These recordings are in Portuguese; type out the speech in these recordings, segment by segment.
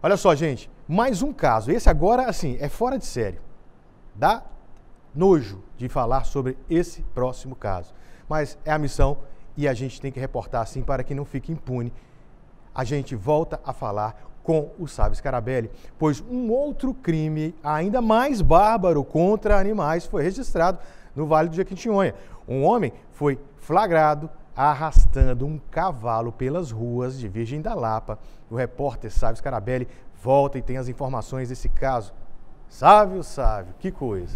Olha só, gente, mais um caso. Esse agora, assim, é fora de série. Dá nojo de falar sobre esse próximo caso. Mas é a missão e a gente tem que reportar assim para que não fique impune. A gente volta a falar com o Sábio Scarabelli, pois um outro crime ainda mais bárbaro contra animais foi registrado no Vale do Jequitinhonha. Um homem foi flagrado arrastando um cavalo pelas ruas de Virgem da Lapa. O repórter Sávio Scarabelli volta e tem as informações desse caso. Sávio, Sávio, que coisa!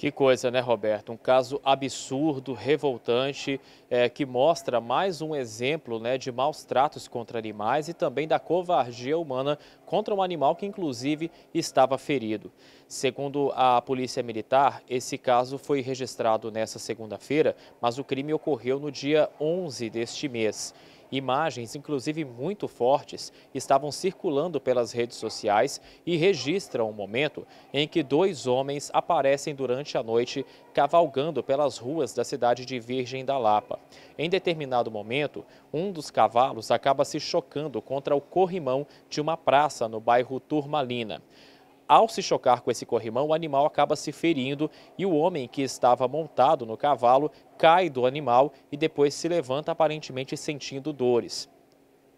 Que coisa, né, Roberto? Um caso absurdo, revoltante, é, que mostra mais um exemplo né, de maus tratos contra animais e também da covardia humana contra um animal que, inclusive, estava ferido. Segundo a Polícia Militar, esse caso foi registrado nesta segunda-feira, mas o crime ocorreu no dia 11 deste mês. Imagens, inclusive muito fortes, estavam circulando pelas redes sociais e registram o um momento em que dois homens aparecem durante a noite cavalgando pelas ruas da cidade de Virgem da Lapa. Em determinado momento, um dos cavalos acaba se chocando contra o corrimão de uma praça no bairro Turmalina. Ao se chocar com esse corrimão, o animal acaba se ferindo e o homem que estava montado no cavalo cai do animal e depois se levanta aparentemente sentindo dores.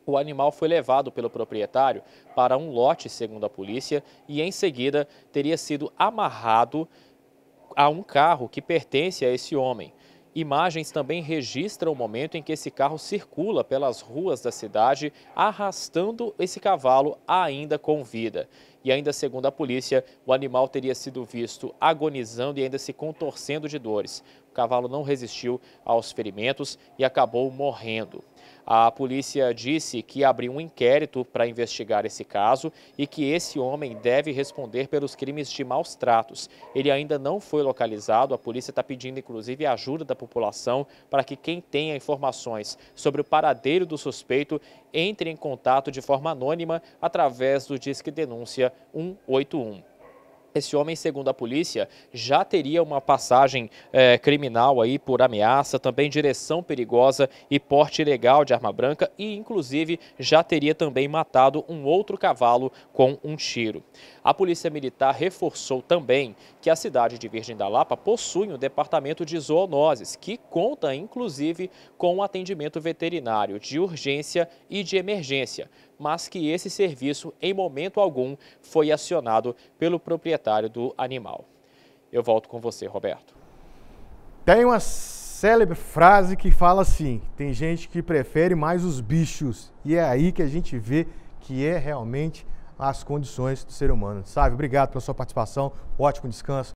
O animal foi levado pelo proprietário para um lote, segundo a polícia, e em seguida teria sido amarrado a um carro que pertence a esse homem. Imagens também registram o momento em que esse carro circula pelas ruas da cidade, arrastando esse cavalo ainda com vida e ainda segundo a polícia, o animal teria sido visto agonizando e ainda se contorcendo de dores. O cavalo não resistiu aos ferimentos e acabou morrendo. A polícia disse que abriu um inquérito para investigar esse caso e que esse homem deve responder pelos crimes de maus tratos. Ele ainda não foi localizado, a polícia está pedindo inclusive a ajuda da população para que quem tenha informações sobre o paradeiro do suspeito entre em contato de forma anônima através do Disque Denúncia 181. Esse homem, segundo a polícia, já teria uma passagem eh, criminal aí por ameaça, também direção perigosa e porte ilegal de arma branca e, inclusive, já teria também matado um outro cavalo com um tiro. A Polícia Militar reforçou também que a cidade de Virgem da Lapa possui um departamento de zoonoses, que conta, inclusive, com um atendimento veterinário de urgência e de emergência, mas que esse serviço, em momento algum, foi acionado pelo proprietário proprietário do animal. Eu volto com você, Roberto. Tem uma célebre frase que fala assim: tem gente que prefere mais os bichos. E é aí que a gente vê que é realmente as condições do ser humano. Sabe? Obrigado pela sua participação. Ótimo descanso.